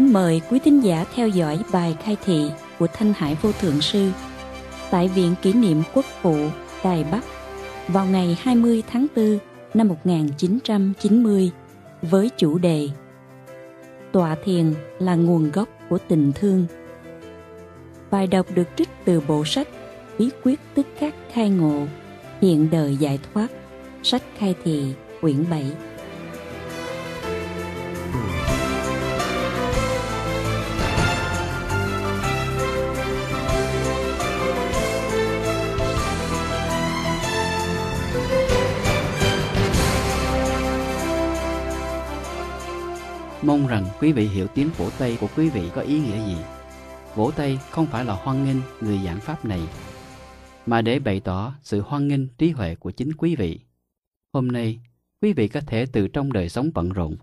kính mời quý tín giả theo dõi bài khai thị của Thanh Hải Vô Thượng Sư tại Viện Kỷ niệm Quốc phụ Đài Bắc vào ngày 20 tháng 4 năm 1990 với chủ đề Tọa thiền là nguồn gốc của tình thương. Bài đọc được trích từ bộ sách Bí quyết tức các khai ngộ, hiện đời giải thoát, sách khai thị quyển 7. quý vị hiểu tiếng vỗ tay của quý vị có ý nghĩa gì. Vỗ tay không phải là hoan nghênh người giảng pháp này, mà để bày tỏ sự hoan nghênh trí huệ của chính quý vị. Hôm nay, quý vị có thể từ trong đời sống bận rộn,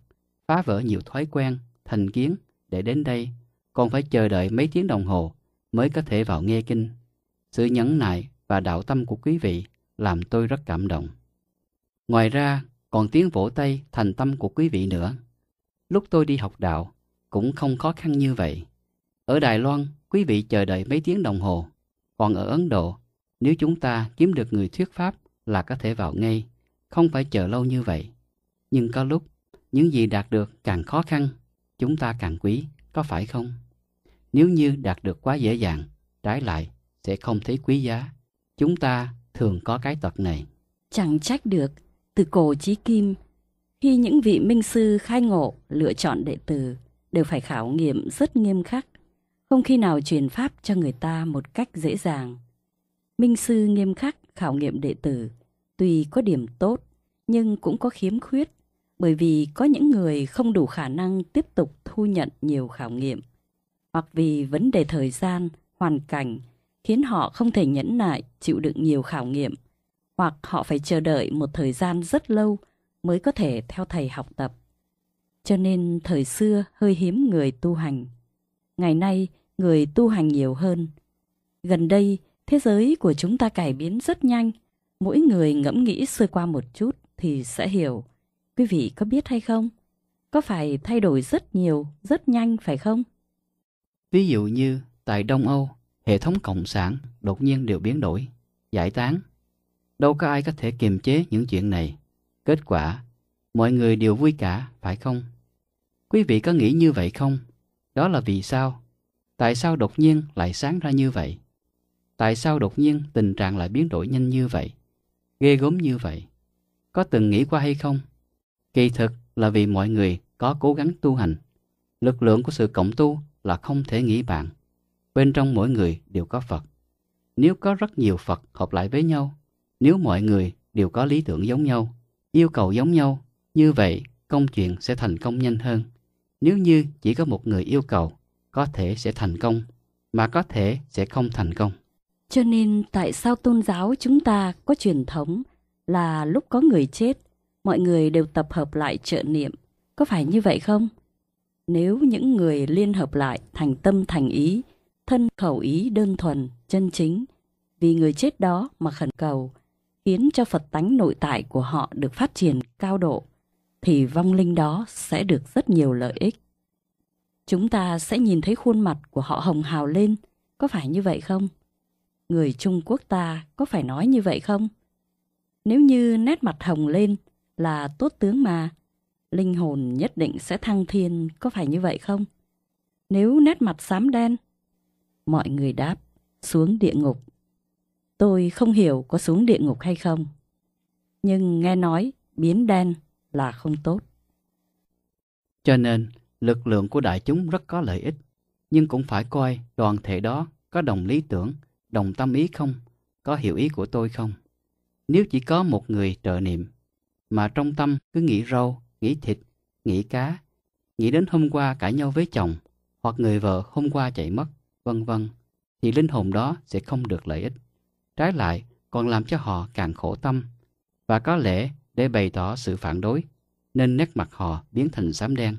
phá vỡ nhiều thói quen, thành kiến để đến đây, còn phải chờ đợi mấy tiếng đồng hồ mới có thể vào nghe kinh. Sự nhẫn nại và đạo tâm của quý vị làm tôi rất cảm động. Ngoài ra, còn tiếng vỗ tay thành tâm của quý vị nữa lúc tôi đi học đạo cũng không khó khăn như vậy. Ở Đài Loan, quý vị chờ đợi mấy tiếng đồng hồ. Còn ở Ấn Độ, nếu chúng ta kiếm được người thuyết pháp là có thể vào ngay, không phải chờ lâu như vậy. Nhưng có lúc, những gì đạt được càng khó khăn, chúng ta càng quý, có phải không? Nếu như đạt được quá dễ dàng, trái lại sẽ không thấy quý giá. Chúng ta thường có cái tật này. Chẳng trách được, từ cổ chí kim, khi những vị minh sư khai ngộ lựa chọn đệ tử đều phải khảo nghiệm rất nghiêm khắc, không khi nào truyền pháp cho người ta một cách dễ dàng. Minh sư nghiêm khắc khảo nghiệm đệ tử, tuy có điểm tốt nhưng cũng có khiếm khuyết, bởi vì có những người không đủ khả năng tiếp tục thu nhận nhiều khảo nghiệm, hoặc vì vấn đề thời gian, hoàn cảnh khiến họ không thể nhẫn nại chịu đựng nhiều khảo nghiệm, hoặc họ phải chờ đợi một thời gian rất lâu mới có thể theo thầy học tập. Cho nên thời xưa hơi hiếm người tu hành. Ngày nay người tu hành nhiều hơn. Gần đây thế giới của chúng ta cải biến rất nhanh. Mỗi người ngẫm nghĩ sơ qua một chút thì sẽ hiểu. Quý vị có biết hay không? Có phải thay đổi rất nhiều, rất nhanh phải không? Ví dụ như tại Đông Âu, hệ thống cộng sản đột nhiên đều biến đổi, giải tán. Đâu có ai có thể kiềm chế những chuyện này. Kết quả, mọi người đều vui cả, phải không? Quý vị có nghĩ như vậy không? Đó là vì sao? Tại sao đột nhiên lại sáng ra như vậy? Tại sao đột nhiên tình trạng lại biến đổi nhanh như vậy? Ghê gớm như vậy? Có từng nghĩ qua hay không? Kỳ thực là vì mọi người có cố gắng tu hành. Lực lượng của sự cộng tu là không thể nghĩ bạn. Bên trong mỗi người đều có Phật. Nếu có rất nhiều Phật hợp lại với nhau, nếu mọi người đều có lý tưởng giống nhau, yêu cầu giống nhau, như vậy công chuyện sẽ thành công nhanh hơn. Nếu như chỉ có một người yêu cầu, có thể sẽ thành công, mà có thể sẽ không thành công. Cho nên tại sao tôn giáo chúng ta có truyền thống là lúc có người chết, mọi người đều tập hợp lại trợ niệm, có phải như vậy không? Nếu những người liên hợp lại thành tâm thành ý, thân khẩu ý đơn thuần, chân chính, vì người chết đó mà khẩn cầu – khiến cho Phật tánh nội tại của họ được phát triển cao độ, thì vong linh đó sẽ được rất nhiều lợi ích. Chúng ta sẽ nhìn thấy khuôn mặt của họ hồng hào lên, có phải như vậy không? Người Trung Quốc ta có phải nói như vậy không? Nếu như nét mặt hồng lên là tốt tướng mà, linh hồn nhất định sẽ thăng thiên, có phải như vậy không? Nếu nét mặt xám đen, mọi người đáp, xuống địa ngục Tôi không hiểu có xuống địa ngục hay không. Nhưng nghe nói biến đen là không tốt. Cho nên, lực lượng của đại chúng rất có lợi ích. Nhưng cũng phải coi đoàn thể đó có đồng lý tưởng, đồng tâm ý không, có hiểu ý của tôi không. Nếu chỉ có một người trợ niệm, mà trong tâm cứ nghĩ rau, nghĩ thịt, nghĩ cá, nghĩ đến hôm qua cãi nhau với chồng, hoặc người vợ hôm qua chạy mất, vân vân, thì linh hồn đó sẽ không được lợi ích trái lại còn làm cho họ càng khổ tâm. Và có lẽ để bày tỏ sự phản đối, nên nét mặt họ biến thành xám đen.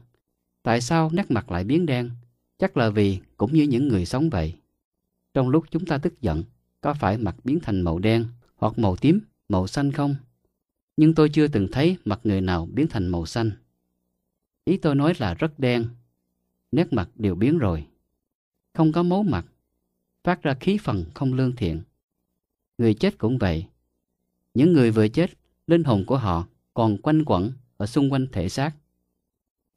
Tại sao nét mặt lại biến đen? Chắc là vì cũng như những người sống vậy. Trong lúc chúng ta tức giận, có phải mặt biến thành màu đen hoặc màu tím, màu xanh không? Nhưng tôi chưa từng thấy mặt người nào biến thành màu xanh. Ý tôi nói là rất đen. Nét mặt đều biến rồi. Không có mấu mặt, phát ra khí phần không lương thiện người chết cũng vậy. Những người vừa chết, linh hồn của họ còn quanh quẩn ở xung quanh thể xác.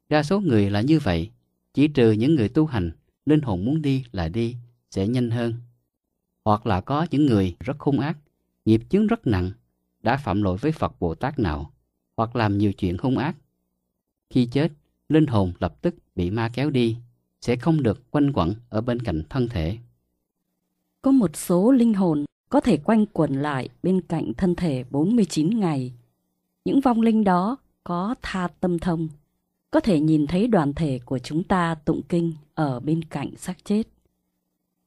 Đa số người là như vậy, chỉ trừ những người tu hành, linh hồn muốn đi là đi, sẽ nhanh hơn. Hoặc là có những người rất hung ác, nghiệp chứng rất nặng, đã phạm lỗi với Phật Bồ Tát nào, hoặc làm nhiều chuyện hung ác. Khi chết, linh hồn lập tức bị ma kéo đi, sẽ không được quanh quẩn ở bên cạnh thân thể. Có một số linh hồn có thể quanh quẩn lại bên cạnh thân thể 49 ngày. Những vong linh đó có tha tâm thông, có thể nhìn thấy đoàn thể của chúng ta tụng kinh ở bên cạnh xác chết.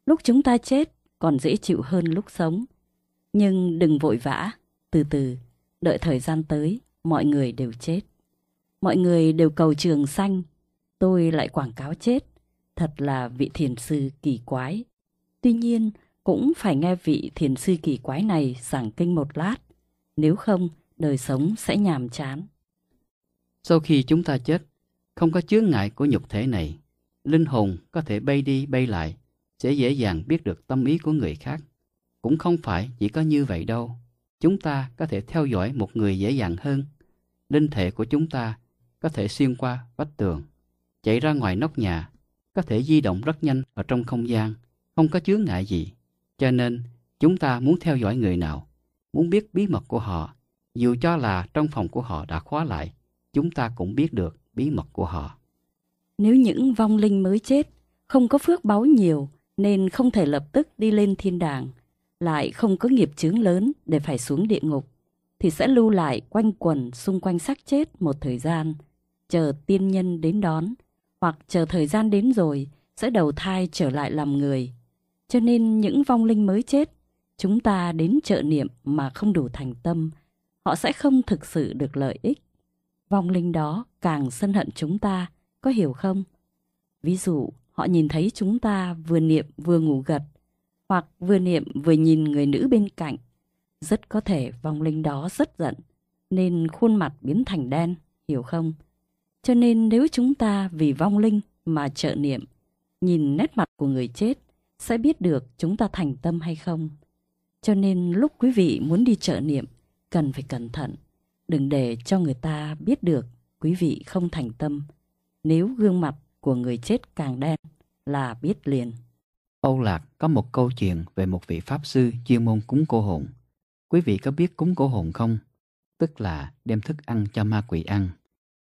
Lúc chúng ta chết còn dễ chịu hơn lúc sống, nhưng đừng vội vã, từ từ, đợi thời gian tới, mọi người đều chết. Mọi người đều cầu trường xanh, tôi lại quảng cáo chết, thật là vị thiền sư kỳ quái. Tuy nhiên, cũng phải nghe vị thiền sư kỳ quái này giảng kinh một lát, nếu không đời sống sẽ nhàm chán. Sau khi chúng ta chết, không có chướng ngại của nhục thể này, linh hồn có thể bay đi bay lại, sẽ dễ dàng biết được tâm ý của người khác. Cũng không phải chỉ có như vậy đâu, chúng ta có thể theo dõi một người dễ dàng hơn. Linh thể của chúng ta có thể xuyên qua vách tường, chạy ra ngoài nóc nhà, có thể di động rất nhanh ở trong không gian, không có chướng ngại gì. Cho nên, chúng ta muốn theo dõi người nào, muốn biết bí mật của họ, dù cho là trong phòng của họ đã khóa lại, chúng ta cũng biết được bí mật của họ. Nếu những vong linh mới chết, không có phước báu nhiều nên không thể lập tức đi lên thiên đàng, lại không có nghiệp chướng lớn để phải xuống địa ngục, thì sẽ lưu lại quanh quần xung quanh xác chết một thời gian, chờ tiên nhân đến đón, hoặc chờ thời gian đến rồi sẽ đầu thai trở lại làm người cho nên những vong linh mới chết, chúng ta đến trợ niệm mà không đủ thành tâm, họ sẽ không thực sự được lợi ích. Vong linh đó càng sân hận chúng ta, có hiểu không? Ví dụ, họ nhìn thấy chúng ta vừa niệm vừa ngủ gật, hoặc vừa niệm vừa nhìn người nữ bên cạnh. Rất có thể vong linh đó rất giận, nên khuôn mặt biến thành đen, hiểu không? Cho nên nếu chúng ta vì vong linh mà trợ niệm, nhìn nét mặt của người chết, sẽ biết được chúng ta thành tâm hay không. Cho nên lúc quý vị muốn đi trợ niệm, cần phải cẩn thận. Đừng để cho người ta biết được quý vị không thành tâm. Nếu gương mặt của người chết càng đen là biết liền. Âu Lạc có một câu chuyện về một vị Pháp Sư chuyên môn cúng cô hồn. Quý vị có biết cúng cô hồn không? Tức là đem thức ăn cho ma quỷ ăn.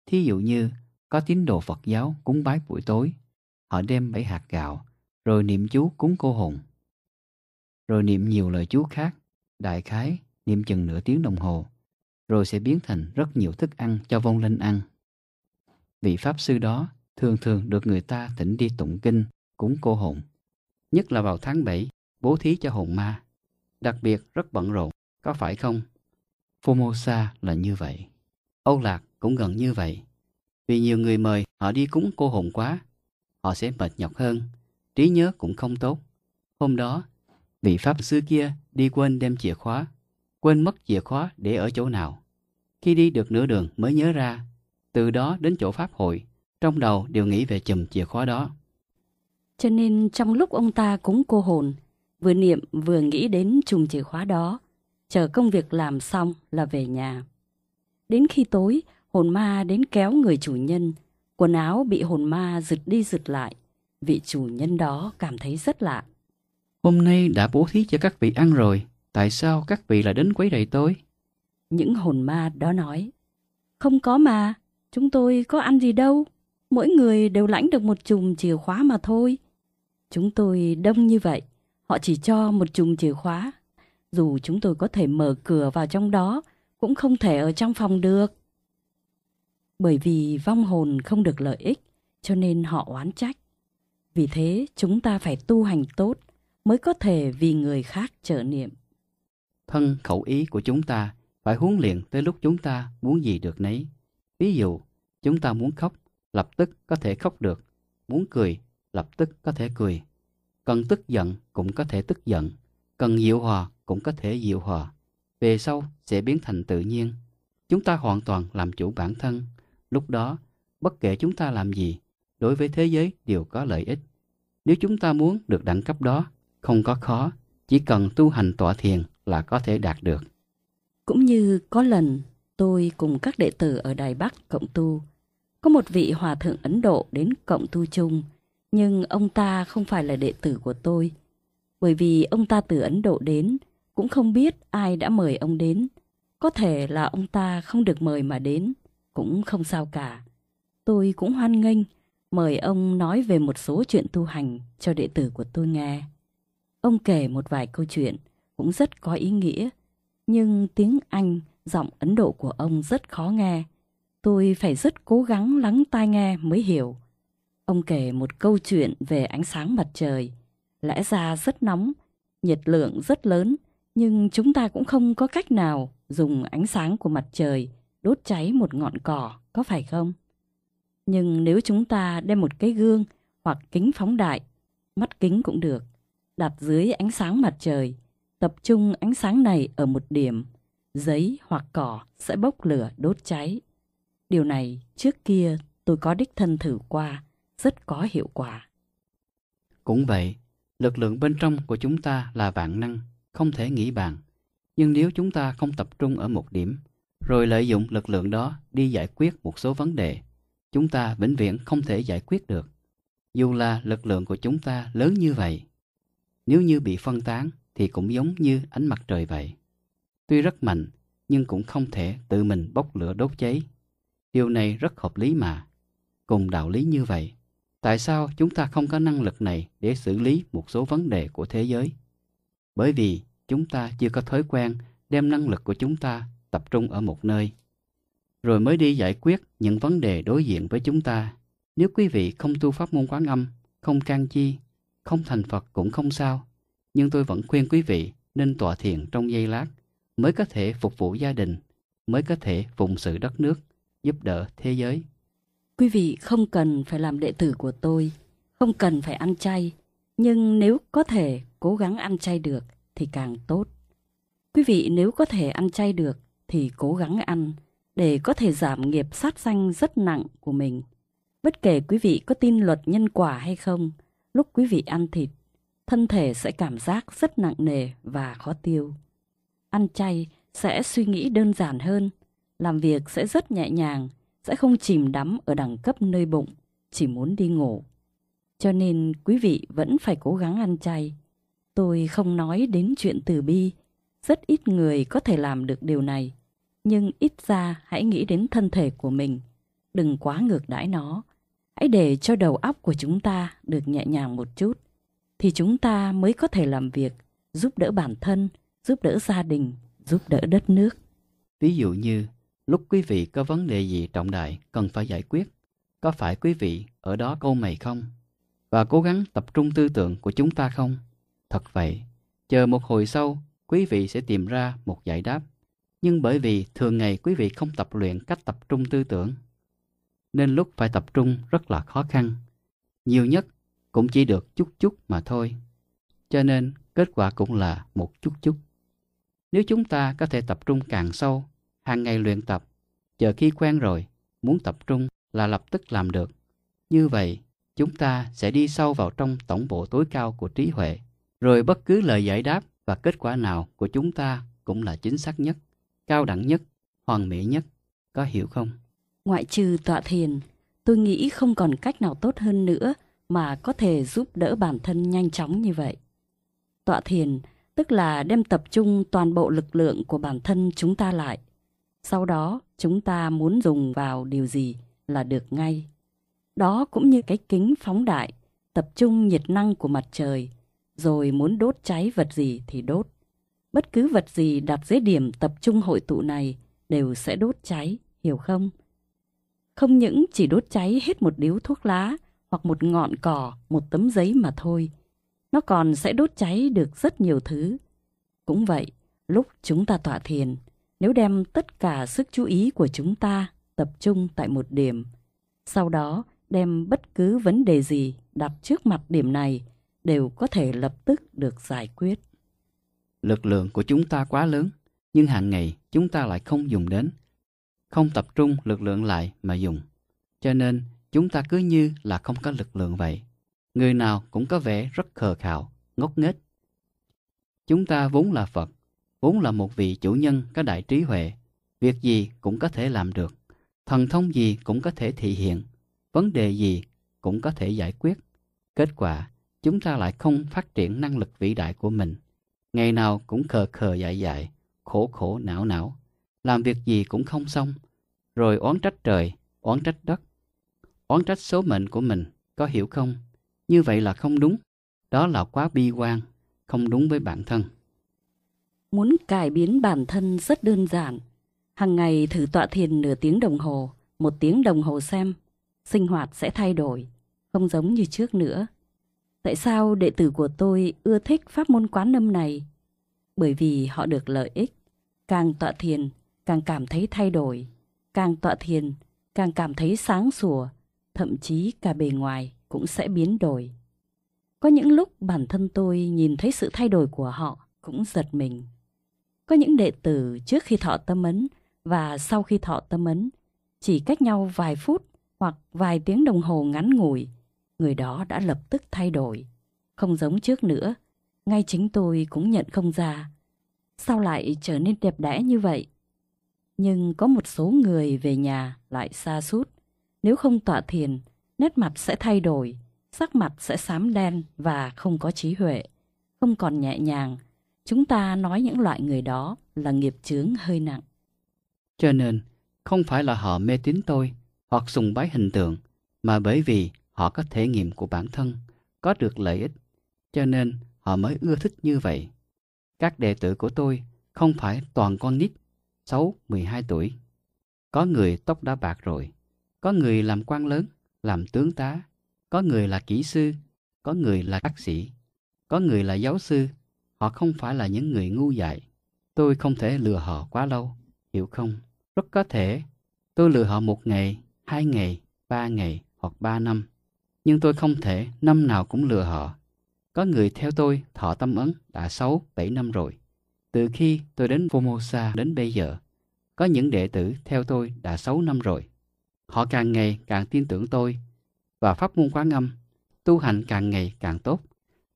Thí dụ như có tín đồ Phật giáo cúng bái buổi tối. Họ đem bảy hạt gạo, rồi niệm chú cúng cô hồn. Rồi niệm nhiều lời chú khác, đại khái, niệm chừng nửa tiếng đồng hồ, rồi sẽ biến thành rất nhiều thức ăn cho vong linh ăn. Vị Pháp Sư đó thường thường được người ta thỉnh đi tụng kinh, cúng cô hồn. Nhất là vào tháng 7, bố thí cho hồn ma. Đặc biệt rất bận rộn, có phải không? Formosa là như vậy. Âu Lạc cũng gần như vậy. Vì nhiều người mời họ đi cúng cô hồn quá, họ sẽ mệt nhọc hơn, trí nhớ cũng không tốt. Hôm đó, vị pháp sư kia đi quên đem chìa khóa, quên mất chìa khóa để ở chỗ nào. Khi đi được nửa đường mới nhớ ra, từ đó đến chỗ pháp hội, trong đầu đều nghĩ về chùm chìa khóa đó. Cho nên trong lúc ông ta cũng cô hồn, vừa niệm vừa nghĩ đến chùm chìa khóa đó, chờ công việc làm xong là về nhà. Đến khi tối, hồn ma đến kéo người chủ nhân, quần áo bị hồn ma giựt đi giựt lại, vị chủ nhân đó cảm thấy rất lạ. Hôm nay đã bố thí cho các vị ăn rồi, tại sao các vị lại đến quấy rầy tôi? Những hồn ma đó nói, không có mà, chúng tôi có ăn gì đâu, mỗi người đều lãnh được một chùm chìa khóa mà thôi. Chúng tôi đông như vậy, họ chỉ cho một chùm chìa khóa. Dù chúng tôi có thể mở cửa vào trong đó, cũng không thể ở trong phòng được. Bởi vì vong hồn không được lợi ích, cho nên họ oán trách. Vì thế chúng ta phải tu hành tốt mới có thể vì người khác trợ niệm. Thân khẩu ý của chúng ta phải huấn luyện tới lúc chúng ta muốn gì được nấy. Ví dụ, chúng ta muốn khóc, lập tức có thể khóc được. Muốn cười, lập tức có thể cười. Cần tức giận cũng có thể tức giận. Cần dịu hòa cũng có thể dịu hòa. Về sau sẽ biến thành tự nhiên. Chúng ta hoàn toàn làm chủ bản thân. Lúc đó, bất kể chúng ta làm gì, đối với thế giới đều có lợi ích. Nếu chúng ta muốn được đẳng cấp đó, không có khó, chỉ cần tu hành tọa thiền là có thể đạt được. Cũng như có lần tôi cùng các đệ tử ở Đài Bắc cộng tu, có một vị hòa thượng Ấn Độ đến cộng tu chung, nhưng ông ta không phải là đệ tử của tôi, bởi vì ông ta từ Ấn Độ đến, cũng không biết ai đã mời ông đến. Có thể là ông ta không được mời mà đến, cũng không sao cả. Tôi cũng hoan nghênh mời ông nói về một số chuyện tu hành cho đệ tử của tôi nghe. Ông kể một vài câu chuyện cũng rất có ý nghĩa, nhưng tiếng Anh, giọng Ấn Độ của ông rất khó nghe. Tôi phải rất cố gắng lắng tai nghe mới hiểu. Ông kể một câu chuyện về ánh sáng mặt trời, lẽ ra rất nóng, nhiệt lượng rất lớn, nhưng chúng ta cũng không có cách nào dùng ánh sáng của mặt trời đốt cháy một ngọn cỏ, có phải không? Nhưng nếu chúng ta đem một cái gương hoặc kính phóng đại, mắt kính cũng được, đặt dưới ánh sáng mặt trời, tập trung ánh sáng này ở một điểm, giấy hoặc cỏ sẽ bốc lửa đốt cháy. Điều này trước kia tôi có đích thân thử qua, rất có hiệu quả. Cũng vậy, lực lượng bên trong của chúng ta là vạn năng, không thể nghĩ bàn. Nhưng nếu chúng ta không tập trung ở một điểm, rồi lợi dụng lực lượng đó đi giải quyết một số vấn đề chúng ta vĩnh viễn không thể giải quyết được. Dù là lực lượng của chúng ta lớn như vậy, nếu như bị phân tán thì cũng giống như ánh mặt trời vậy. Tuy rất mạnh, nhưng cũng không thể tự mình bốc lửa đốt cháy. Điều này rất hợp lý mà. Cùng đạo lý như vậy, tại sao chúng ta không có năng lực này để xử lý một số vấn đề của thế giới? Bởi vì chúng ta chưa có thói quen đem năng lực của chúng ta tập trung ở một nơi rồi mới đi giải quyết những vấn đề đối diện với chúng ta. Nếu quý vị không tu pháp môn quán âm, không can chi, không thành Phật cũng không sao. Nhưng tôi vẫn khuyên quý vị nên tọa thiền trong giây lát mới có thể phục vụ gia đình, mới có thể phụng sự đất nước, giúp đỡ thế giới. Quý vị không cần phải làm đệ tử của tôi, không cần phải ăn chay, nhưng nếu có thể cố gắng ăn chay được thì càng tốt. Quý vị nếu có thể ăn chay được thì cố gắng ăn, để có thể giảm nghiệp sát sanh rất nặng của mình. Bất kể quý vị có tin luật nhân quả hay không, lúc quý vị ăn thịt, thân thể sẽ cảm giác rất nặng nề và khó tiêu. Ăn chay sẽ suy nghĩ đơn giản hơn, làm việc sẽ rất nhẹ nhàng, sẽ không chìm đắm ở đẳng cấp nơi bụng, chỉ muốn đi ngủ. Cho nên quý vị vẫn phải cố gắng ăn chay. Tôi không nói đến chuyện từ bi, rất ít người có thể làm được điều này nhưng ít ra hãy nghĩ đến thân thể của mình. Đừng quá ngược đãi nó. Hãy để cho đầu óc của chúng ta được nhẹ nhàng một chút. Thì chúng ta mới có thể làm việc, giúp đỡ bản thân, giúp đỡ gia đình, giúp đỡ đất nước. Ví dụ như, lúc quý vị có vấn đề gì trọng đại cần phải giải quyết, có phải quý vị ở đó câu mày không? Và cố gắng tập trung tư tưởng của chúng ta không? Thật vậy, chờ một hồi sau, quý vị sẽ tìm ra một giải đáp nhưng bởi vì thường ngày quý vị không tập luyện cách tập trung tư tưởng, nên lúc phải tập trung rất là khó khăn. Nhiều nhất cũng chỉ được chút chút mà thôi. Cho nên kết quả cũng là một chút chút. Nếu chúng ta có thể tập trung càng sâu, hàng ngày luyện tập, chờ khi quen rồi, muốn tập trung là lập tức làm được. Như vậy, chúng ta sẽ đi sâu vào trong tổng bộ tối cao của trí huệ, rồi bất cứ lời giải đáp và kết quả nào của chúng ta cũng là chính xác nhất cao đẳng nhất, hoàn mỹ nhất, có hiểu không? Ngoại trừ tọa thiền, tôi nghĩ không còn cách nào tốt hơn nữa mà có thể giúp đỡ bản thân nhanh chóng như vậy. Tọa thiền tức là đem tập trung toàn bộ lực lượng của bản thân chúng ta lại. Sau đó, chúng ta muốn dùng vào điều gì là được ngay. Đó cũng như cái kính phóng đại, tập trung nhiệt năng của mặt trời, rồi muốn đốt cháy vật gì thì đốt. Bất cứ vật gì đặt dưới điểm tập trung hội tụ này đều sẽ đốt cháy, hiểu không? Không những chỉ đốt cháy hết một điếu thuốc lá hoặc một ngọn cỏ, một tấm giấy mà thôi. Nó còn sẽ đốt cháy được rất nhiều thứ. Cũng vậy, lúc chúng ta tọa thiền, nếu đem tất cả sức chú ý của chúng ta tập trung tại một điểm, sau đó đem bất cứ vấn đề gì đặt trước mặt điểm này đều có thể lập tức được giải quyết lực lượng của chúng ta quá lớn, nhưng hàng ngày chúng ta lại không dùng đến. Không tập trung lực lượng lại mà dùng. Cho nên, chúng ta cứ như là không có lực lượng vậy. Người nào cũng có vẻ rất khờ khạo, ngốc nghếch. Chúng ta vốn là Phật, vốn là một vị chủ nhân có đại trí huệ. Việc gì cũng có thể làm được, thần thông gì cũng có thể thị hiện, vấn đề gì cũng có thể giải quyết. Kết quả, chúng ta lại không phát triển năng lực vĩ đại của mình Ngày nào cũng khờ khờ dại dại, khổ khổ não não. Làm việc gì cũng không xong. Rồi oán trách trời, oán trách đất. Oán trách số mệnh của mình, có hiểu không? Như vậy là không đúng. Đó là quá bi quan, không đúng với bản thân. Muốn cải biến bản thân rất đơn giản. hàng ngày thử tọa thiền nửa tiếng đồng hồ, một tiếng đồng hồ xem. Sinh hoạt sẽ thay đổi, không giống như trước nữa. Tại sao đệ tử của tôi ưa thích pháp môn quán âm này? Bởi vì họ được lợi ích. Càng tọa thiền, càng cảm thấy thay đổi. Càng tọa thiền, càng cảm thấy sáng sủa. Thậm chí cả bề ngoài cũng sẽ biến đổi. Có những lúc bản thân tôi nhìn thấy sự thay đổi của họ cũng giật mình. Có những đệ tử trước khi thọ tâm ấn và sau khi thọ tâm ấn chỉ cách nhau vài phút hoặc vài tiếng đồng hồ ngắn ngủi người đó đã lập tức thay đổi. Không giống trước nữa, ngay chính tôi cũng nhận không ra. Sao lại trở nên đẹp đẽ như vậy? Nhưng có một số người về nhà lại xa sút Nếu không tọa thiền, nét mặt sẽ thay đổi, sắc mặt sẽ xám đen và không có trí huệ, không còn nhẹ nhàng. Chúng ta nói những loại người đó là nghiệp chướng hơi nặng. Cho nên, không phải là họ mê tín tôi hoặc sùng bái hình tượng, mà bởi vì họ có thể nghiệm của bản thân, có được lợi ích, cho nên họ mới ưa thích như vậy. Các đệ tử của tôi không phải toàn con nít, 6, 12 tuổi. Có người tóc đã bạc rồi, có người làm quan lớn, làm tướng tá, có người là kỹ sư, có người là bác sĩ, có người là giáo sư. Họ không phải là những người ngu dại. Tôi không thể lừa họ quá lâu, hiểu không? Rất có thể, tôi lừa họ một ngày, hai ngày, ba ngày hoặc ba năm. Nhưng tôi không thể năm nào cũng lừa họ. Có người theo tôi thọ tâm ấn đã 6-7 năm rồi. Từ khi tôi đến Formosa đến bây giờ, có những đệ tử theo tôi đã 6 năm rồi. Họ càng ngày càng tin tưởng tôi và pháp môn quán âm, tu hành càng ngày càng tốt,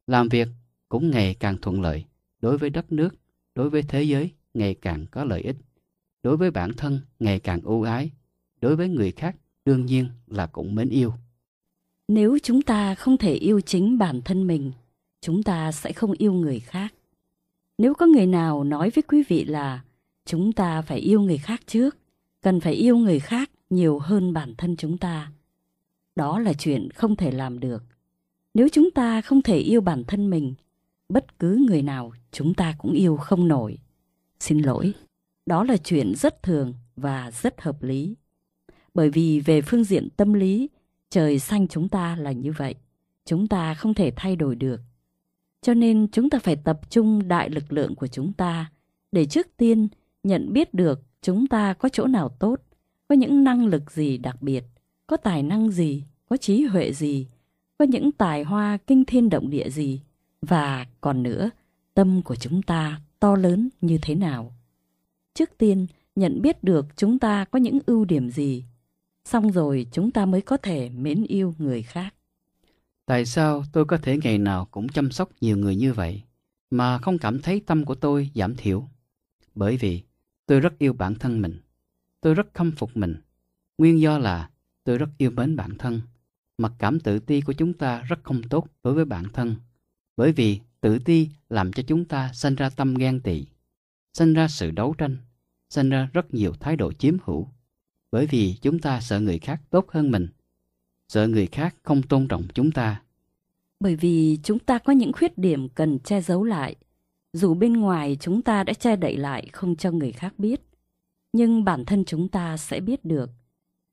làm việc cũng ngày càng thuận lợi đối với đất nước, đối với thế giới ngày càng có lợi ích, đối với bản thân ngày càng ưu ái, đối với người khác đương nhiên là cũng mến yêu nếu chúng ta không thể yêu chính bản thân mình chúng ta sẽ không yêu người khác nếu có người nào nói với quý vị là chúng ta phải yêu người khác trước cần phải yêu người khác nhiều hơn bản thân chúng ta đó là chuyện không thể làm được nếu chúng ta không thể yêu bản thân mình bất cứ người nào chúng ta cũng yêu không nổi xin lỗi đó là chuyện rất thường và rất hợp lý bởi vì về phương diện tâm lý Trời xanh chúng ta là như vậy, chúng ta không thể thay đổi được. Cho nên chúng ta phải tập trung đại lực lượng của chúng ta để trước tiên nhận biết được chúng ta có chỗ nào tốt, có những năng lực gì đặc biệt, có tài năng gì, có trí huệ gì, có những tài hoa kinh thiên động địa gì và còn nữa, tâm của chúng ta to lớn như thế nào. Trước tiên, nhận biết được chúng ta có những ưu điểm gì, Xong rồi chúng ta mới có thể mến yêu người khác. Tại sao tôi có thể ngày nào cũng chăm sóc nhiều người như vậy mà không cảm thấy tâm của tôi giảm thiểu? Bởi vì tôi rất yêu bản thân mình. Tôi rất khâm phục mình. Nguyên do là tôi rất yêu mến bản thân. Mặc cảm tự ti của chúng ta rất không tốt đối với bản thân. Bởi vì tự ti làm cho chúng ta sinh ra tâm ghen tị, sinh ra sự đấu tranh, sinh ra rất nhiều thái độ chiếm hữu, bởi vì chúng ta sợ người khác tốt hơn mình, sợ người khác không tôn trọng chúng ta. Bởi vì chúng ta có những khuyết điểm cần che giấu lại, dù bên ngoài chúng ta đã che đậy lại không cho người khác biết, nhưng bản thân chúng ta sẽ biết được,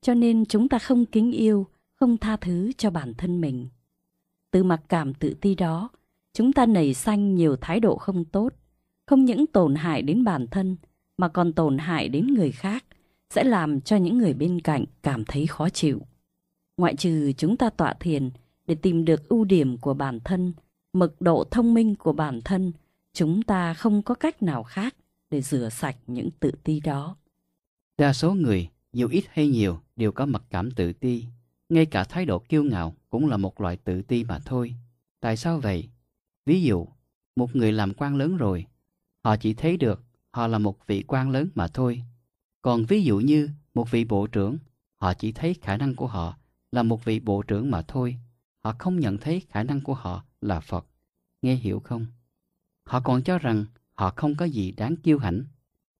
cho nên chúng ta không kính yêu, không tha thứ cho bản thân mình. Từ mặc cảm tự ti đó, chúng ta nảy sanh nhiều thái độ không tốt, không những tổn hại đến bản thân mà còn tổn hại đến người khác – sẽ làm cho những người bên cạnh cảm thấy khó chịu. Ngoại trừ chúng ta tọa thiền để tìm được ưu điểm của bản thân, mực độ thông minh của bản thân, chúng ta không có cách nào khác để rửa sạch những tự ti đó. Đa số người, dù ít hay nhiều, đều có mặc cảm tự ti. Ngay cả thái độ kiêu ngạo cũng là một loại tự ti mà thôi. Tại sao vậy? Ví dụ, một người làm quan lớn rồi, họ chỉ thấy được họ là một vị quan lớn mà thôi còn ví dụ như một vị bộ trưởng, họ chỉ thấy khả năng của họ là một vị bộ trưởng mà thôi. Họ không nhận thấy khả năng của họ là Phật. Nghe hiểu không? Họ còn cho rằng họ không có gì đáng kiêu hãnh.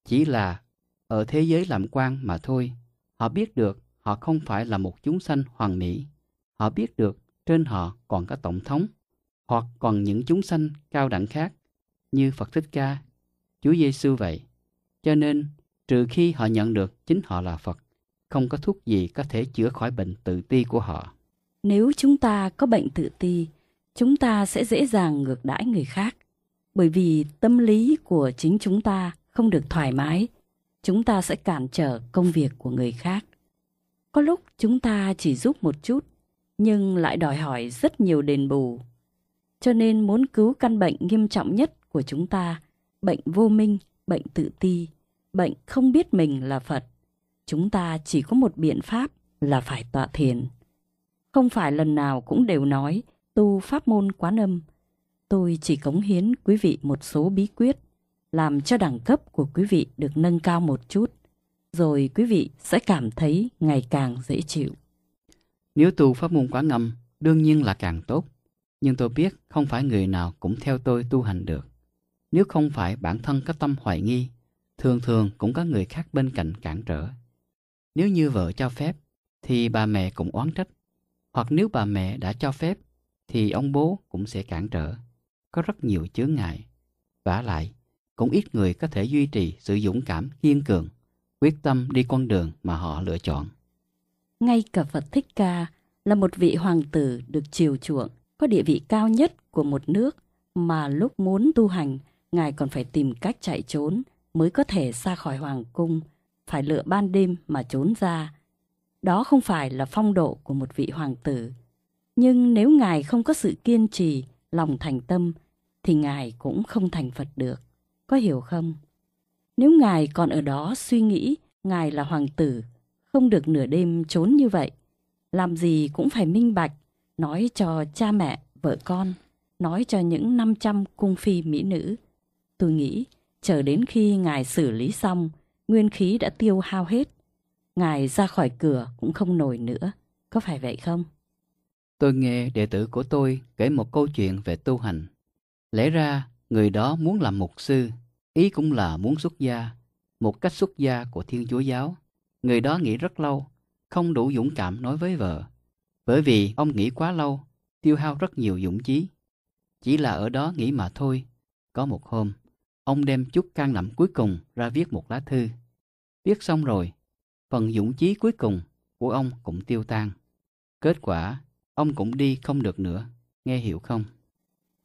Chỉ là ở thế giới làm quan mà thôi. Họ biết được họ không phải là một chúng sanh hoàn mỹ. Họ biết được trên họ còn có tổng thống hoặc còn những chúng sanh cao đẳng khác như Phật Thích Ca, Chúa Giêsu vậy. Cho nên trừ khi họ nhận được chính họ là Phật. Không có thuốc gì có thể chữa khỏi bệnh tự ti của họ. Nếu chúng ta có bệnh tự ti, chúng ta sẽ dễ dàng ngược đãi người khác. Bởi vì tâm lý của chính chúng ta không được thoải mái, chúng ta sẽ cản trở công việc của người khác. Có lúc chúng ta chỉ giúp một chút, nhưng lại đòi hỏi rất nhiều đền bù. Cho nên muốn cứu căn bệnh nghiêm trọng nhất của chúng ta, bệnh vô minh, bệnh tự ti, bệnh không biết mình là Phật, chúng ta chỉ có một biện pháp là phải tọa thiền. Không phải lần nào cũng đều nói tu pháp môn quán âm. Tôi chỉ cống hiến quý vị một số bí quyết làm cho đẳng cấp của quý vị được nâng cao một chút, rồi quý vị sẽ cảm thấy ngày càng dễ chịu. Nếu tu pháp môn quán âm đương nhiên là càng tốt. Nhưng tôi biết không phải người nào cũng theo tôi tu hành được. Nếu không phải bản thân có tâm hoài nghi, thường thường cũng có người khác bên cạnh cản trở. Nếu như vợ cho phép, thì bà mẹ cũng oán trách. Hoặc nếu bà mẹ đã cho phép, thì ông bố cũng sẽ cản trở. Có rất nhiều chướng ngại. vả lại, cũng ít người có thể duy trì sự dũng cảm, kiên cường, quyết tâm đi con đường mà họ lựa chọn. Ngay cả Phật Thích Ca là một vị hoàng tử được chiều chuộng, có địa vị cao nhất của một nước mà lúc muốn tu hành, Ngài còn phải tìm cách chạy trốn mới có thể ra khỏi hoàng cung, phải lựa ban đêm mà trốn ra. Đó không phải là phong độ của một vị hoàng tử. Nhưng nếu ngài không có sự kiên trì, lòng thành tâm, thì ngài cũng không thành Phật được. Có hiểu không? Nếu ngài còn ở đó suy nghĩ ngài là hoàng tử, không được nửa đêm trốn như vậy, làm gì cũng phải minh bạch, nói cho cha mẹ, vợ con, nói cho những 500 cung phi mỹ nữ. Tôi nghĩ Chờ đến khi ngài xử lý xong, nguyên khí đã tiêu hao hết. Ngài ra khỏi cửa cũng không nổi nữa, có phải vậy không? Tôi nghe đệ tử của tôi kể một câu chuyện về tu hành. Lẽ ra, người đó muốn làm mục sư, ý cũng là muốn xuất gia, một cách xuất gia của Thiên Chúa Giáo. Người đó nghĩ rất lâu, không đủ dũng cảm nói với vợ. Bởi vì ông nghĩ quá lâu, tiêu hao rất nhiều dũng chí. Chỉ là ở đó nghĩ mà thôi. Có một hôm, Ông đem chút can đảm cuối cùng ra viết một lá thư. Viết xong rồi, phần dũng chí cuối cùng của ông cũng tiêu tan. Kết quả, ông cũng đi không được nữa, nghe hiểu không?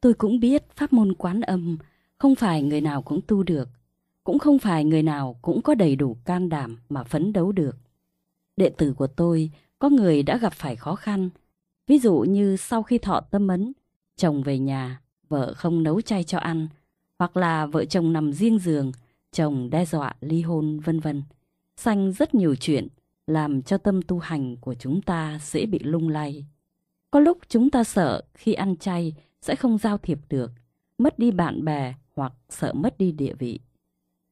Tôi cũng biết pháp môn quán âm không phải người nào cũng tu được, cũng không phải người nào cũng có đầy đủ can đảm mà phấn đấu được. Đệ tử của tôi có người đã gặp phải khó khăn, ví dụ như sau khi thọ tâm ấn, chồng về nhà, vợ không nấu chay cho ăn, hoặc là vợ chồng nằm riêng giường, chồng đe dọa ly hôn vân vân. Sanh rất nhiều chuyện làm cho tâm tu hành của chúng ta dễ bị lung lay. Có lúc chúng ta sợ khi ăn chay sẽ không giao thiệp được, mất đi bạn bè hoặc sợ mất đi địa vị.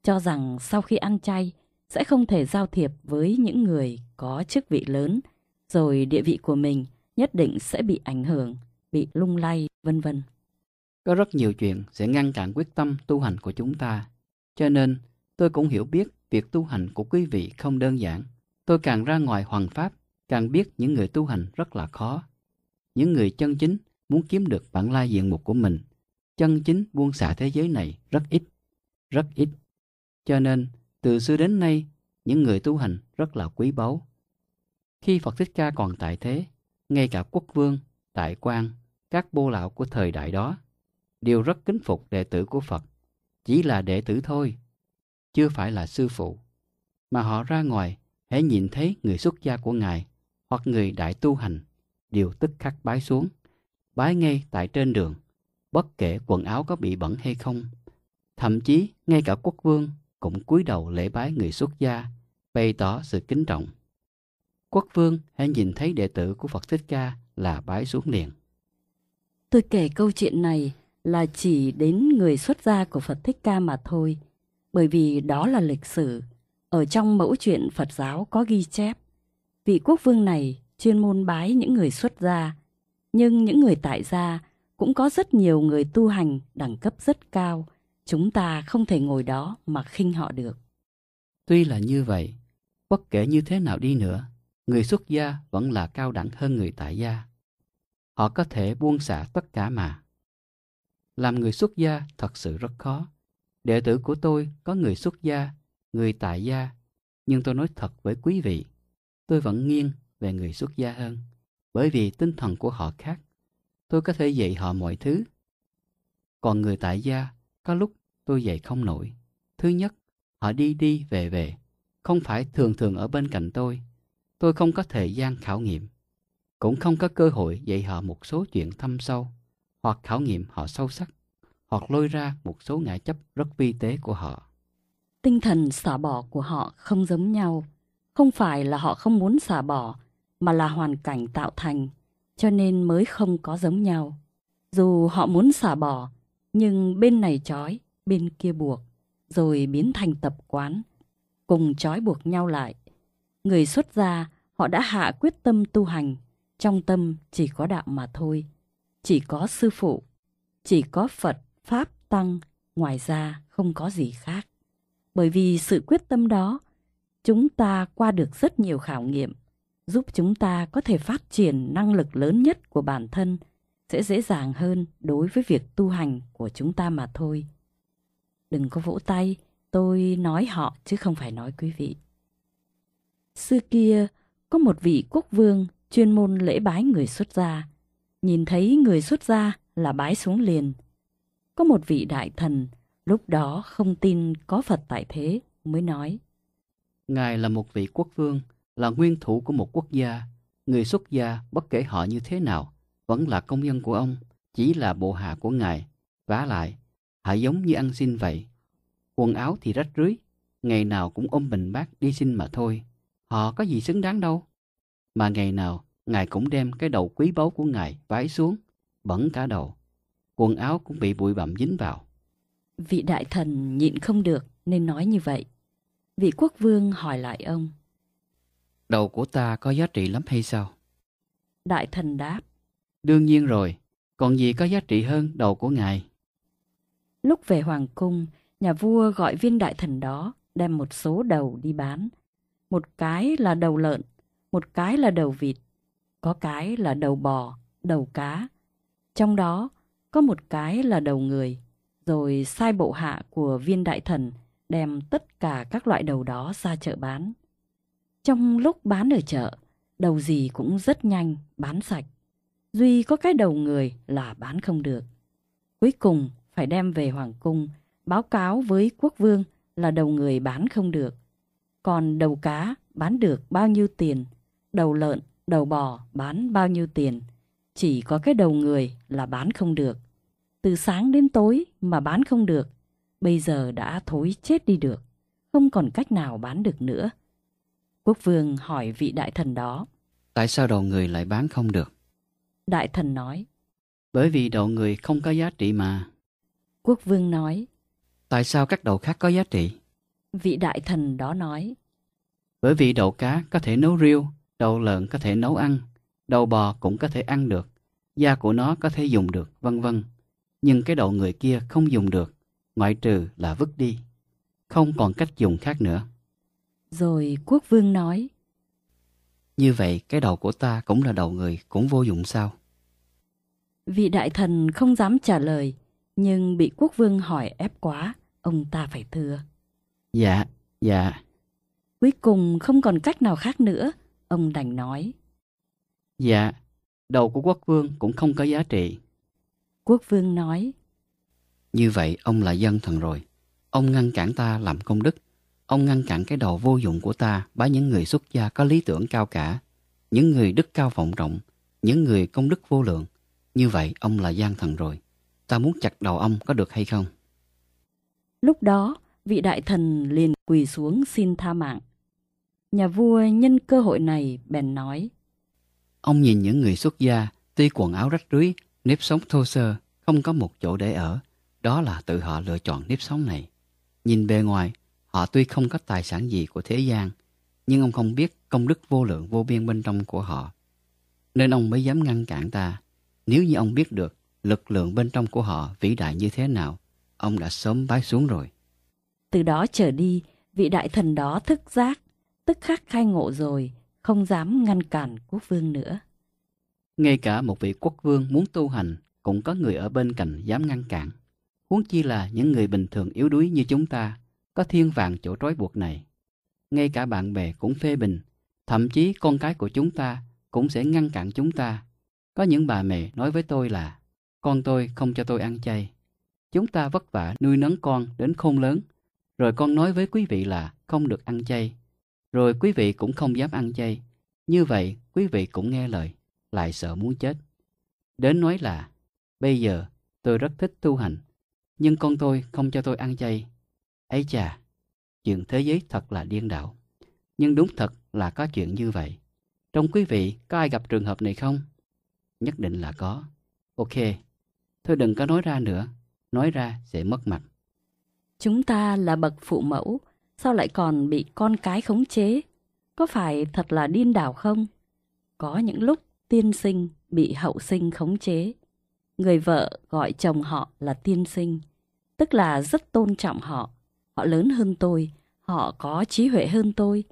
Cho rằng sau khi ăn chay sẽ không thể giao thiệp với những người có chức vị lớn, rồi địa vị của mình nhất định sẽ bị ảnh hưởng, bị lung lay, vân vân. Có rất nhiều chuyện sẽ ngăn cản quyết tâm tu hành của chúng ta. Cho nên, tôi cũng hiểu biết việc tu hành của quý vị không đơn giản. Tôi càng ra ngoài hoàng pháp, càng biết những người tu hành rất là khó. Những người chân chính muốn kiếm được bản lai diện mục của mình, chân chính buông xả thế giới này rất ít, rất ít. Cho nên, từ xưa đến nay, những người tu hành rất là quý báu. Khi Phật Thích Ca còn tại thế, ngay cả quốc vương, đại quan, các bô lão của thời đại đó đều rất kính phục đệ tử của Phật, chỉ là đệ tử thôi, chưa phải là sư phụ, mà họ ra ngoài hãy nhìn thấy người xuất gia của ngài hoặc người đại tu hành đều tức khắc bái xuống, bái ngay tại trên đường, bất kể quần áo có bị bẩn hay không. Thậm chí ngay cả quốc vương cũng cúi đầu lễ bái người xuất gia, bày tỏ sự kính trọng. Quốc vương hãy nhìn thấy đệ tử của Phật Thích Ca là bái xuống liền. Tôi kể câu chuyện này là chỉ đến người xuất gia của Phật Thích Ca mà thôi, bởi vì đó là lịch sử. Ở trong mẫu chuyện Phật giáo có ghi chép, vị quốc vương này chuyên môn bái những người xuất gia, nhưng những người tại gia cũng có rất nhiều người tu hành đẳng cấp rất cao, chúng ta không thể ngồi đó mà khinh họ được. Tuy là như vậy, bất kể như thế nào đi nữa, người xuất gia vẫn là cao đẳng hơn người tại gia. Họ có thể buông xả tất cả mà. Làm người xuất gia thật sự rất khó. Đệ tử của tôi có người xuất gia, người tại gia, nhưng tôi nói thật với quý vị, tôi vẫn nghiêng về người xuất gia hơn, bởi vì tinh thần của họ khác. Tôi có thể dạy họ mọi thứ. Còn người tại gia, có lúc tôi dạy không nổi. Thứ nhất, họ đi đi về về, không phải thường thường ở bên cạnh tôi. Tôi không có thời gian khảo nghiệm, cũng không có cơ hội dạy họ một số chuyện thâm sâu hoặc khảo nghiệm họ sâu sắc, hoặc lôi ra một số ngã chấp rất vi tế của họ. Tinh thần xả bỏ của họ không giống nhau. Không phải là họ không muốn xả bỏ, mà là hoàn cảnh tạo thành, cho nên mới không có giống nhau. Dù họ muốn xả bỏ, nhưng bên này trói, bên kia buộc, rồi biến thành tập quán, cùng trói buộc nhau lại. Người xuất gia, họ đã hạ quyết tâm tu hành, trong tâm chỉ có đạo mà thôi chỉ có sư phụ, chỉ có Phật, Pháp, Tăng, ngoài ra không có gì khác. Bởi vì sự quyết tâm đó, chúng ta qua được rất nhiều khảo nghiệm, giúp chúng ta có thể phát triển năng lực lớn nhất của bản thân sẽ dễ dàng hơn đối với việc tu hành của chúng ta mà thôi. Đừng có vỗ tay, tôi nói họ chứ không phải nói quý vị. Xưa kia, có một vị quốc vương chuyên môn lễ bái người xuất gia nhìn thấy người xuất gia là bái xuống liền. Có một vị đại thần, lúc đó không tin có Phật tại thế, mới nói. Ngài là một vị quốc vương, là nguyên thủ của một quốc gia. Người xuất gia, bất kể họ như thế nào, vẫn là công dân của ông, chỉ là bộ hạ của ngài. Vả lại, hãy giống như ăn xin vậy. Quần áo thì rách rưới, ngày nào cũng ôm bình bát đi xin mà thôi. Họ có gì xứng đáng đâu. Mà ngày nào Ngài cũng đem cái đầu quý báu của Ngài vái xuống, bẩn cả đầu. Quần áo cũng bị bụi bặm dính vào. Vị đại thần nhịn không được nên nói như vậy. Vị quốc vương hỏi lại ông. Đầu của ta có giá trị lắm hay sao? Đại thần đáp. Đương nhiên rồi, còn gì có giá trị hơn đầu của ngài? Lúc về hoàng cung, nhà vua gọi viên đại thần đó đem một số đầu đi bán. Một cái là đầu lợn, một cái là đầu vịt, có cái là đầu bò, đầu cá. Trong đó có một cái là đầu người, rồi sai bộ hạ của viên đại thần đem tất cả các loại đầu đó ra chợ bán. Trong lúc bán ở chợ, đầu gì cũng rất nhanh, bán sạch. Duy có cái đầu người là bán không được. Cuối cùng phải đem về Hoàng Cung, báo cáo với quốc vương là đầu người bán không được. Còn đầu cá bán được bao nhiêu tiền, đầu lợn Đầu bò bán bao nhiêu tiền, chỉ có cái đầu người là bán không được. Từ sáng đến tối mà bán không được, bây giờ đã thối chết đi được, không còn cách nào bán được nữa. Quốc vương hỏi vị đại thần đó. Tại sao đầu người lại bán không được? Đại thần nói. Bởi vì đầu người không có giá trị mà. Quốc vương nói. Tại sao các đầu khác có giá trị? Vị đại thần đó nói. Bởi vì đầu cá có thể nấu riêu, đầu lợn có thể nấu ăn, đầu bò cũng có thể ăn được, da của nó có thể dùng được, vân vân. Nhưng cái đầu người kia không dùng được, ngoại trừ là vứt đi. Không còn cách dùng khác nữa. Rồi quốc vương nói. Như vậy cái đầu của ta cũng là đầu người, cũng vô dụng sao? Vị đại thần không dám trả lời, nhưng bị quốc vương hỏi ép quá, ông ta phải thừa: Dạ, dạ. Cuối cùng không còn cách nào khác nữa, Ông đành nói. Dạ, đầu của quốc vương cũng không có giá trị. Quốc vương nói. Như vậy ông là dân thần rồi. Ông ngăn cản ta làm công đức. Ông ngăn cản cái đầu vô dụng của ta bởi những người xuất gia có lý tưởng cao cả, những người đức cao vọng rộng, những người công đức vô lượng. Như vậy ông là gian thần rồi. Ta muốn chặt đầu ông có được hay không? Lúc đó, vị đại thần liền quỳ xuống xin tha mạng. Nhà vua nhân cơ hội này bèn nói. Ông nhìn những người xuất gia, tuy quần áo rách rưới, nếp sống thô sơ, không có một chỗ để ở. Đó là tự họ lựa chọn nếp sống này. Nhìn bề ngoài, họ tuy không có tài sản gì của thế gian, nhưng ông không biết công đức vô lượng vô biên bên trong của họ. Nên ông mới dám ngăn cản ta. Nếu như ông biết được lực lượng bên trong của họ vĩ đại như thế nào, ông đã sớm bái xuống rồi. Từ đó trở đi, vị đại thần đó thức giác, tức khắc khai ngộ rồi, không dám ngăn cản quốc vương nữa. Ngay cả một vị quốc vương muốn tu hành cũng có người ở bên cạnh dám ngăn cản. Huống chi là những người bình thường yếu đuối như chúng ta, có thiên vàng chỗ trói buộc này. Ngay cả bạn bè cũng phê bình, thậm chí con cái của chúng ta cũng sẽ ngăn cản chúng ta. Có những bà mẹ nói với tôi là con tôi không cho tôi ăn chay. Chúng ta vất vả nuôi nấng con đến khôn lớn, rồi con nói với quý vị là không được ăn chay. Rồi quý vị cũng không dám ăn chay. Như vậy, quý vị cũng nghe lời, lại sợ muốn chết. Đến nói là, bây giờ tôi rất thích tu hành, nhưng con tôi không cho tôi ăn chay. ấy chà, chuyện thế giới thật là điên đảo. Nhưng đúng thật là có chuyện như vậy. Trong quý vị có ai gặp trường hợp này không? Nhất định là có. Ok, thôi đừng có nói ra nữa, nói ra sẽ mất mặt. Chúng ta là bậc phụ mẫu, Sao lại còn bị con cái khống chế? Có phải thật là điên đảo không? Có những lúc tiên sinh bị hậu sinh khống chế. Người vợ gọi chồng họ là tiên sinh, tức là rất tôn trọng họ. Họ lớn hơn tôi, họ có trí huệ hơn tôi.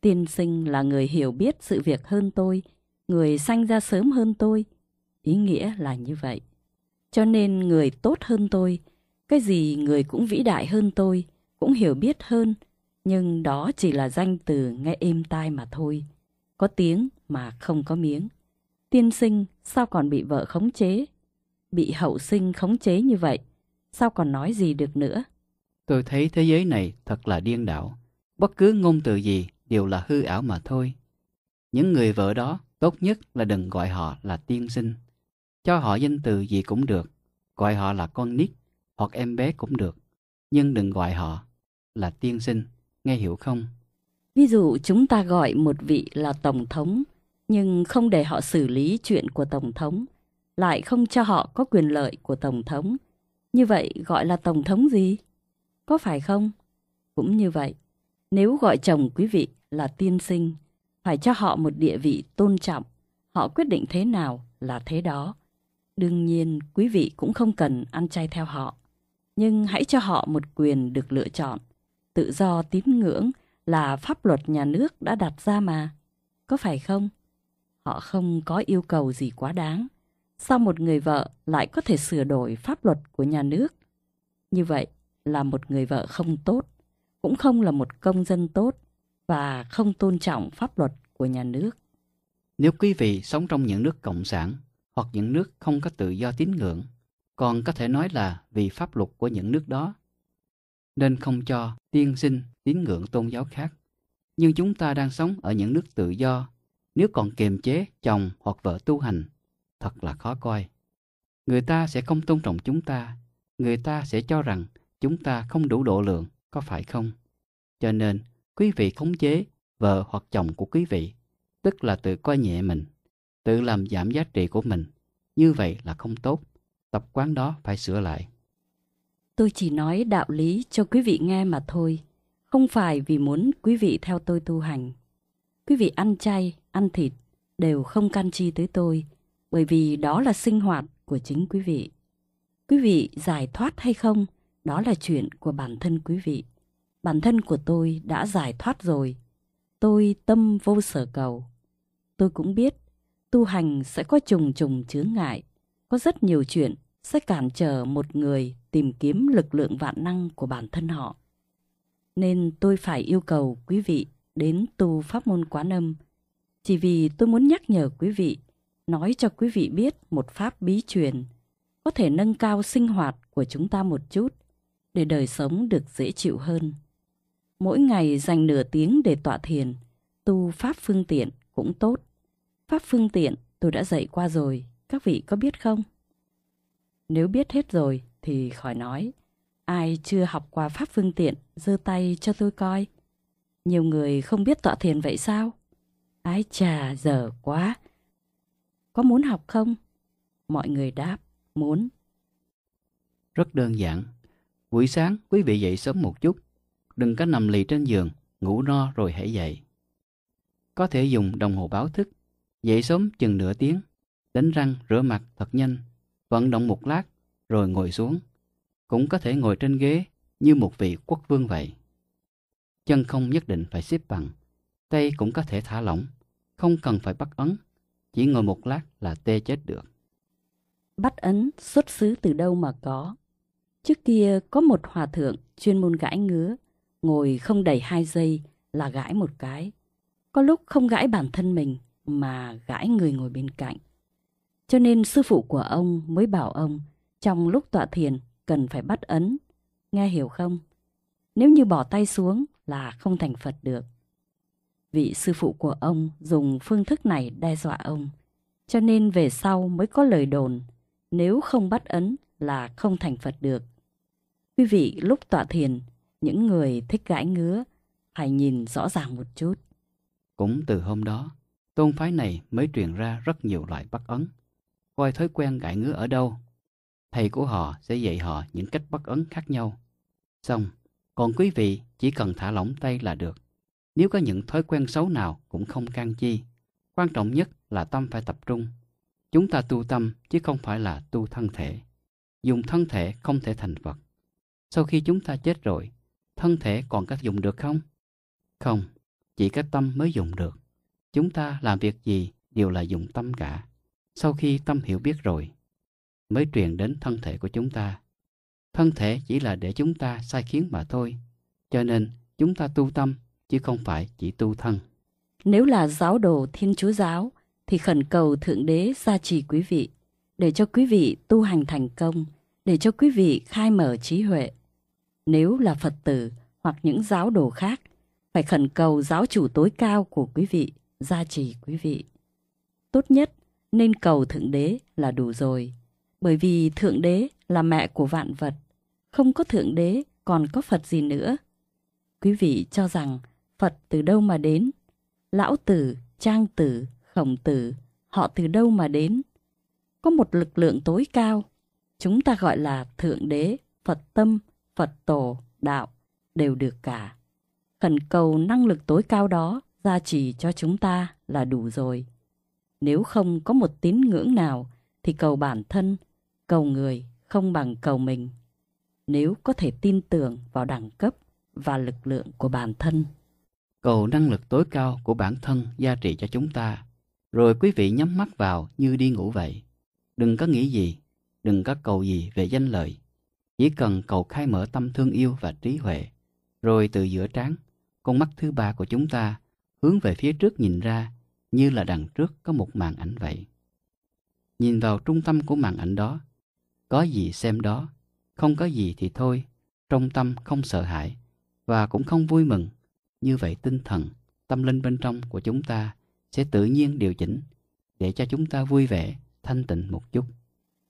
Tiên sinh là người hiểu biết sự việc hơn tôi, người sanh ra sớm hơn tôi. Ý nghĩa là như vậy. Cho nên người tốt hơn tôi, cái gì người cũng vĩ đại hơn tôi, cũng hiểu biết hơn, nhưng đó chỉ là danh từ nghe êm tai mà thôi. Có tiếng mà không có miếng. Tiên sinh sao còn bị vợ khống chế? Bị hậu sinh khống chế như vậy, sao còn nói gì được nữa? Tôi thấy thế giới này thật là điên đảo. Bất cứ ngôn từ gì đều là hư ảo mà thôi. Những người vợ đó tốt nhất là đừng gọi họ là tiên sinh. Cho họ danh từ gì cũng được, gọi họ là con nít hoặc em bé cũng được, nhưng đừng gọi họ là tiên sinh nghe hiểu không? Ví dụ chúng ta gọi một vị là Tổng thống, nhưng không để họ xử lý chuyện của Tổng thống, lại không cho họ có quyền lợi của Tổng thống. Như vậy gọi là Tổng thống gì? Có phải không? Cũng như vậy, nếu gọi chồng quý vị là tiên sinh, phải cho họ một địa vị tôn trọng, họ quyết định thế nào là thế đó. Đương nhiên, quý vị cũng không cần ăn chay theo họ, nhưng hãy cho họ một quyền được lựa chọn – Tự do tín ngưỡng là pháp luật nhà nước đã đặt ra mà. Có phải không? Họ không có yêu cầu gì quá đáng. Sao một người vợ lại có thể sửa đổi pháp luật của nhà nước? Như vậy là một người vợ không tốt, cũng không là một công dân tốt và không tôn trọng pháp luật của nhà nước. Nếu quý vị sống trong những nước cộng sản hoặc những nước không có tự do tín ngưỡng, còn có thể nói là vì pháp luật của những nước đó nên không cho tiên sinh tín ngưỡng tôn giáo khác. Nhưng chúng ta đang sống ở những nước tự do, nếu còn kiềm chế chồng hoặc vợ tu hành, thật là khó coi. Người ta sẽ không tôn trọng chúng ta, người ta sẽ cho rằng chúng ta không đủ độ lượng, có phải không? Cho nên, quý vị khống chế vợ hoặc chồng của quý vị, tức là tự coi nhẹ mình, tự làm giảm giá trị của mình. Như vậy là không tốt, tập quán đó phải sửa lại. Tôi chỉ nói đạo lý cho quý vị nghe mà thôi, không phải vì muốn quý vị theo tôi tu hành. Quý vị ăn chay, ăn thịt đều không can chi tới tôi, bởi vì đó là sinh hoạt của chính quý vị. Quý vị giải thoát hay không, đó là chuyện của bản thân quý vị. Bản thân của tôi đã giải thoát rồi. Tôi tâm vô sở cầu. Tôi cũng biết, tu hành sẽ có trùng trùng chướng ngại, có rất nhiều chuyện sẽ cản trở một người tìm kiếm lực lượng vạn năng của bản thân họ. Nên tôi phải yêu cầu quý vị đến tu pháp môn quán âm chỉ vì tôi muốn nhắc nhở quý vị, nói cho quý vị biết một pháp bí truyền có thể nâng cao sinh hoạt của chúng ta một chút để đời sống được dễ chịu hơn. Mỗi ngày dành nửa tiếng để tọa thiền, tu pháp phương tiện cũng tốt. Pháp phương tiện tôi đã dạy qua rồi, các vị có biết không? Nếu biết hết rồi thì khỏi nói. Ai chưa học qua pháp phương tiện, giơ tay cho tôi coi. Nhiều người không biết tọa thiền vậy sao? Ái chà, dở quá. Có muốn học không? Mọi người đáp, muốn. Rất đơn giản. Buổi sáng quý vị dậy sớm một chút. Đừng có nằm lì trên giường, ngủ no rồi hãy dậy. Có thể dùng đồng hồ báo thức. Dậy sớm chừng nửa tiếng, đánh răng, rửa mặt thật nhanh vận động một lát rồi ngồi xuống. Cũng có thể ngồi trên ghế như một vị quốc vương vậy. Chân không nhất định phải xếp bằng, tay cũng có thể thả lỏng, không cần phải bắt ấn, chỉ ngồi một lát là tê chết được. Bắt ấn xuất xứ từ đâu mà có? Trước kia có một hòa thượng chuyên môn gãi ngứa, ngồi không đầy hai giây là gãi một cái. Có lúc không gãi bản thân mình mà gãi người ngồi bên cạnh. Cho nên sư phụ của ông mới bảo ông trong lúc tọa thiền cần phải bắt ấn. Nghe hiểu không? Nếu như bỏ tay xuống là không thành Phật được. Vị sư phụ của ông dùng phương thức này đe dọa ông. Cho nên về sau mới có lời đồn nếu không bắt ấn là không thành Phật được. Quý vị lúc tọa thiền, những người thích gãi ngứa phải nhìn rõ ràng một chút. Cũng từ hôm đó, tôn phái này mới truyền ra rất nhiều loại bắt ấn coi thói quen gãi ngứa ở đâu. Thầy của họ sẽ dạy họ những cách bắt ấn khác nhau. Xong, còn quý vị chỉ cần thả lỏng tay là được. Nếu có những thói quen xấu nào cũng không can chi. Quan trọng nhất là tâm phải tập trung. Chúng ta tu tâm chứ không phải là tu thân thể. Dùng thân thể không thể thành vật. Sau khi chúng ta chết rồi, thân thể còn cách dùng được không? Không, chỉ cách tâm mới dùng được. Chúng ta làm việc gì đều là dùng tâm cả sau khi tâm hiểu biết rồi mới truyền đến thân thể của chúng ta thân thể chỉ là để chúng ta sai khiến mà thôi cho nên chúng ta tu tâm chứ không phải chỉ tu thân nếu là giáo đồ thiên chúa giáo thì khẩn cầu thượng đế gia trì quý vị để cho quý vị tu hành thành công để cho quý vị khai mở trí huệ nếu là phật tử hoặc những giáo đồ khác phải khẩn cầu giáo chủ tối cao của quý vị gia trì quý vị tốt nhất nên cầu Thượng Đế là đủ rồi. Bởi vì Thượng Đế là mẹ của vạn vật, không có Thượng Đế còn có Phật gì nữa. Quý vị cho rằng Phật từ đâu mà đến? Lão Tử, Trang Tử, Khổng Tử, họ từ đâu mà đến? Có một lực lượng tối cao, chúng ta gọi là Thượng Đế, Phật Tâm, Phật Tổ, Đạo, đều được cả. Khẩn cầu năng lực tối cao đó gia trì cho chúng ta là đủ rồi. Nếu không có một tín ngưỡng nào thì cầu bản thân, cầu người không bằng cầu mình. Nếu có thể tin tưởng vào đẳng cấp và lực lượng của bản thân. Cầu năng lực tối cao của bản thân gia trị cho chúng ta. Rồi quý vị nhắm mắt vào như đi ngủ vậy. Đừng có nghĩ gì, đừng có cầu gì về danh lợi. Chỉ cần cầu khai mở tâm thương yêu và trí huệ. Rồi từ giữa trán, con mắt thứ ba của chúng ta hướng về phía trước nhìn ra như là đằng trước có một màn ảnh vậy. Nhìn vào trung tâm của màn ảnh đó, có gì xem đó, không có gì thì thôi, trong tâm không sợ hãi và cũng không vui mừng. Như vậy tinh thần, tâm linh bên trong của chúng ta sẽ tự nhiên điều chỉnh để cho chúng ta vui vẻ, thanh tịnh một chút.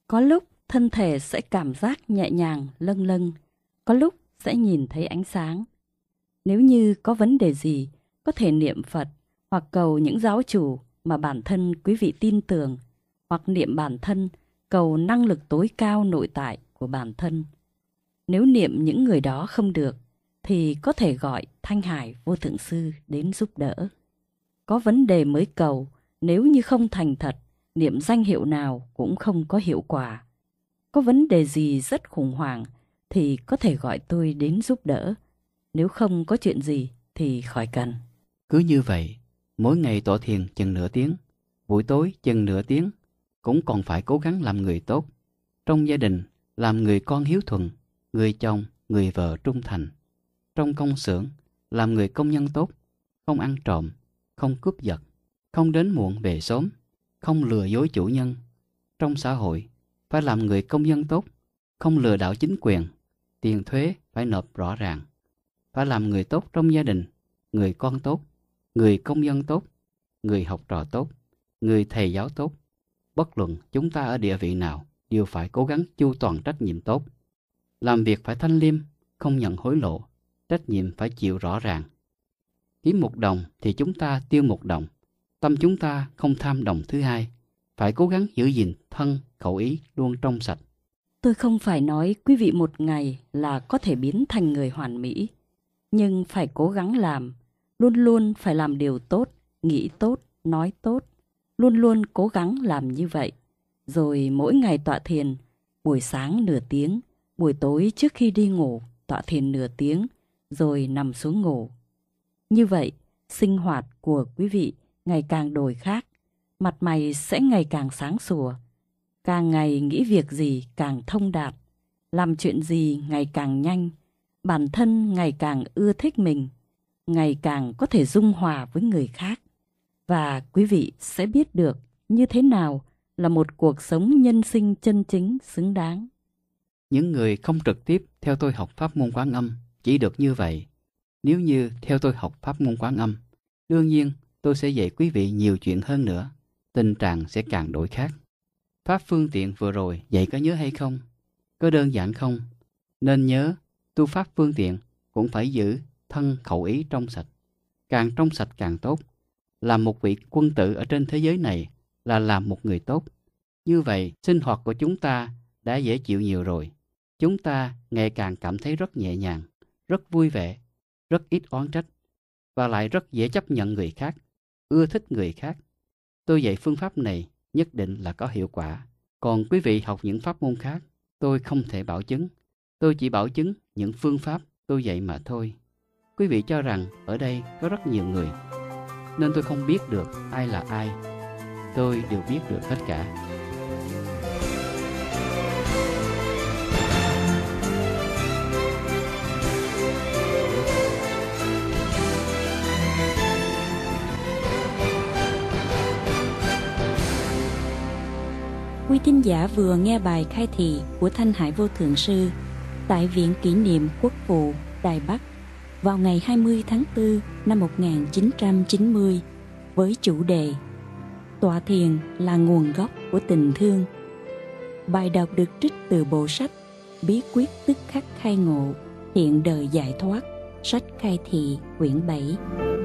Có lúc thân thể sẽ cảm giác nhẹ nhàng, lâng lâng, có lúc sẽ nhìn thấy ánh sáng. Nếu như có vấn đề gì, có thể niệm Phật hoặc cầu những giáo chủ mà bản thân quý vị tin tưởng, hoặc niệm bản thân, cầu năng lực tối cao nội tại của bản thân. Nếu niệm những người đó không được, thì có thể gọi Thanh Hải Vô Thượng Sư đến giúp đỡ. Có vấn đề mới cầu, nếu như không thành thật, niệm danh hiệu nào cũng không có hiệu quả. Có vấn đề gì rất khủng hoảng thì có thể gọi tôi đến giúp đỡ. Nếu không có chuyện gì thì khỏi cần. Cứ như vậy, mỗi ngày tọa thiền chừng nửa tiếng, buổi tối chừng nửa tiếng, cũng còn phải cố gắng làm người tốt. Trong gia đình, làm người con hiếu thuận, người chồng, người vợ trung thành. Trong công xưởng, làm người công nhân tốt, không ăn trộm, không cướp giật, không đến muộn về sớm, không lừa dối chủ nhân. Trong xã hội, phải làm người công dân tốt, không lừa đảo chính quyền, tiền thuế phải nộp rõ ràng. Phải làm người tốt trong gia đình, người con tốt, người công dân tốt, người học trò tốt, người thầy giáo tốt. Bất luận chúng ta ở địa vị nào đều phải cố gắng chu toàn trách nhiệm tốt. Làm việc phải thanh liêm, không nhận hối lộ, trách nhiệm phải chịu rõ ràng. Kiếm một đồng thì chúng ta tiêu một đồng. Tâm chúng ta không tham đồng thứ hai. Phải cố gắng giữ gìn thân, khẩu ý luôn trong sạch. Tôi không phải nói quý vị một ngày là có thể biến thành người hoàn mỹ, nhưng phải cố gắng làm luôn luôn phải làm điều tốt, nghĩ tốt, nói tốt, luôn luôn cố gắng làm như vậy. Rồi mỗi ngày tọa thiền, buổi sáng nửa tiếng, buổi tối trước khi đi ngủ tọa thiền nửa tiếng, rồi nằm xuống ngủ. Như vậy, sinh hoạt của quý vị ngày càng đổi khác, mặt mày sẽ ngày càng sáng sủa. Càng ngày nghĩ việc gì càng thông đạt, làm chuyện gì ngày càng nhanh, bản thân ngày càng ưa thích mình, ngày càng có thể dung hòa với người khác và quý vị sẽ biết được như thế nào là một cuộc sống nhân sinh chân chính xứng đáng. Những người không trực tiếp theo tôi học pháp môn quán âm chỉ được như vậy. Nếu như theo tôi học pháp môn quán âm, đương nhiên tôi sẽ dạy quý vị nhiều chuyện hơn nữa. Tình trạng sẽ càng đổi khác. Pháp phương tiện vừa rồi dạy có nhớ hay không? Có đơn giản không? Nên nhớ, tu pháp phương tiện cũng phải giữ thân khẩu ý trong sạch. Càng trong sạch càng tốt. Làm một vị quân tử ở trên thế giới này là làm một người tốt. Như vậy, sinh hoạt của chúng ta đã dễ chịu nhiều rồi. Chúng ta ngày càng cảm thấy rất nhẹ nhàng, rất vui vẻ, rất ít oán trách và lại rất dễ chấp nhận người khác, ưa thích người khác. Tôi dạy phương pháp này nhất định là có hiệu quả. Còn quý vị học những pháp môn khác, tôi không thể bảo chứng. Tôi chỉ bảo chứng những phương pháp tôi dạy mà thôi quý vị cho rằng ở đây có rất nhiều người nên tôi không biết được ai là ai tôi đều biết được hết cả Quý tín giả vừa nghe bài khai thị của Thanh Hải Vô Thượng Sư tại Viện Kỷ niệm Quốc vụ Đài Bắc vào ngày 20 tháng 4 năm 1990 với chủ đề Tọa thiền là nguồn gốc của tình thương. Bài đọc được trích từ bộ sách Bí quyết tức khắc khai ngộ, hiện đời giải thoát, sách khai thị quyển 7.